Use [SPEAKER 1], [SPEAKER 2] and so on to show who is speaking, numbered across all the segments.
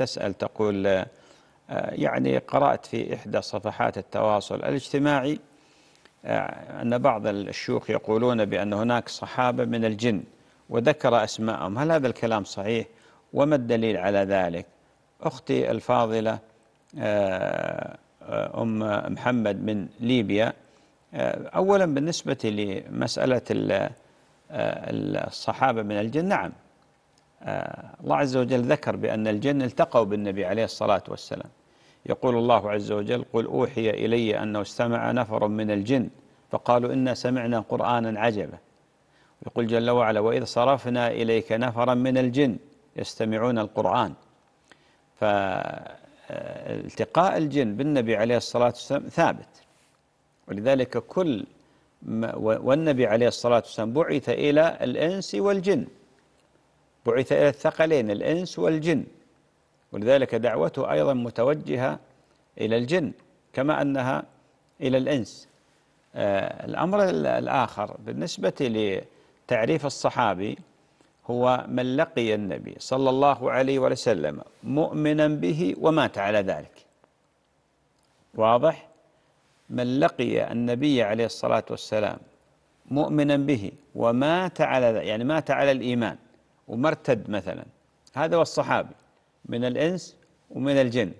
[SPEAKER 1] تسأل تقول آه، آه، يعني قرأت في إحدى صفحات التواصل الاجتماعي آه، أن بعض الشيوخ يقولون بأن هناك صحابة من الجن وذكر أسماءهم هل هذا الكلام صحيح وما الدليل على ذلك أختي الفاضلة أم محمد من ليبيا أولا بالنسبة لمسألة الصحابة من الجن نعم آه، الله عز وجل ذكر بأن الجن التقوا بالنبي عليه الصلاة والسلام يقول الله عز وجل قل أوحي إلي أنه استمع نفر من الجن فقالوا إنا سمعنا قرآنا عجبا يقول جل وعلا وإذ صرفنا إليك نفرا من الجن يستمعون القرآن فالتقاء آه، الجن بالنبي عليه الصلاة والسلام ثابت ولذلك كل والنبي عليه الصلاة والسلام بعث إلى الإنس والجن بعث إلى الثقلين الإنس والجن ولذلك دعوته أيضا متوجهة إلى الجن كما أنها إلى الإنس آه، الأمر الآخر بالنسبة لتعريف الصحابي هو من لقي النبي صلى الله عليه وسلم مؤمنا به ومات على ذلك واضح من لقي النبي عليه الصلاة والسلام مؤمنا به ومات على يعني مات على الإيمان ومرتد مثلا هذا هو الصحابي من الإنس ومن الجن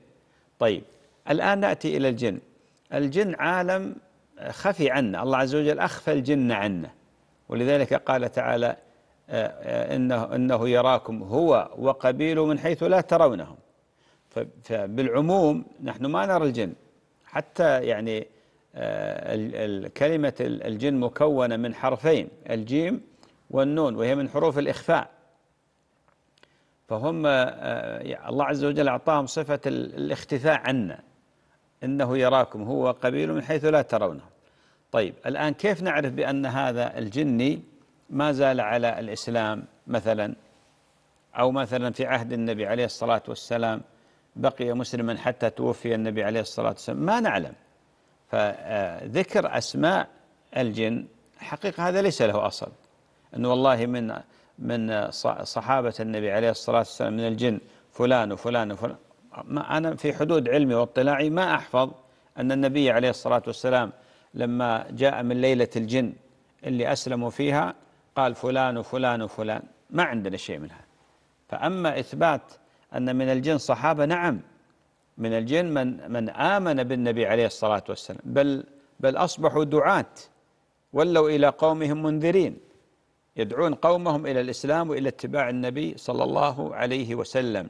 [SPEAKER 1] طيب الآن نأتي إلى الجن الجن عالم خفي عنا الله عز وجل أخفى الجن عنا ولذلك قال تعالى آه، آه، إنه, إنه يراكم هو وقبيله من حيث لا ترونهم فبالعموم نحن ما نرى الجن حتى يعني آه، كلمة الجن مكونة من حرفين الجيم والنون وهي من حروف الإخفاء فهم آه، الله عز وجل أعطاهم صفة الاختفاء عنا إنه يراكم هو قبيل من حيث لا ترونه طيب الآن كيف نعرف بأن هذا الجني ما زال على الإسلام مثلا أو مثلا في عهد النبي عليه الصلاة والسلام بقي مسلما حتى توفي النبي عليه الصلاة والسلام ما نعلم فذكر أسماء الجن حقيقة هذا ليس له أصل أنه والله من من صحابة النبي عليه الصلاة والسلام من الجن فلان وفلان وفلان ما أنا في حدود علمي واطلاعي ما أحفظ أن النبي عليه الصلاة والسلام لما جاء من ليلة الجن اللي أسلموا فيها قال فلان وفلان وفلان ما عندنا شيء من هذا فأما إثبات أن من الجن صحابة نعم من الجن من من آمن بالنبي عليه الصلاة والسلام بل بل أصبحوا دعاة ولوا إلى قومهم منذرين يدعون قومهم إلى الإسلام وإلى اتباع النبي صلى الله عليه وسلم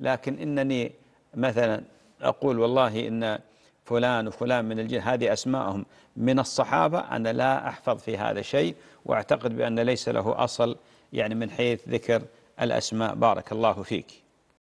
[SPEAKER 1] لكن إنني مثلا أقول والله إن فلان وفلان من الجن هذه أسماءهم من الصحابة أنا لا أحفظ في هذا شيء وأعتقد بأن ليس له أصل يعني من حيث ذكر الأسماء بارك الله فيك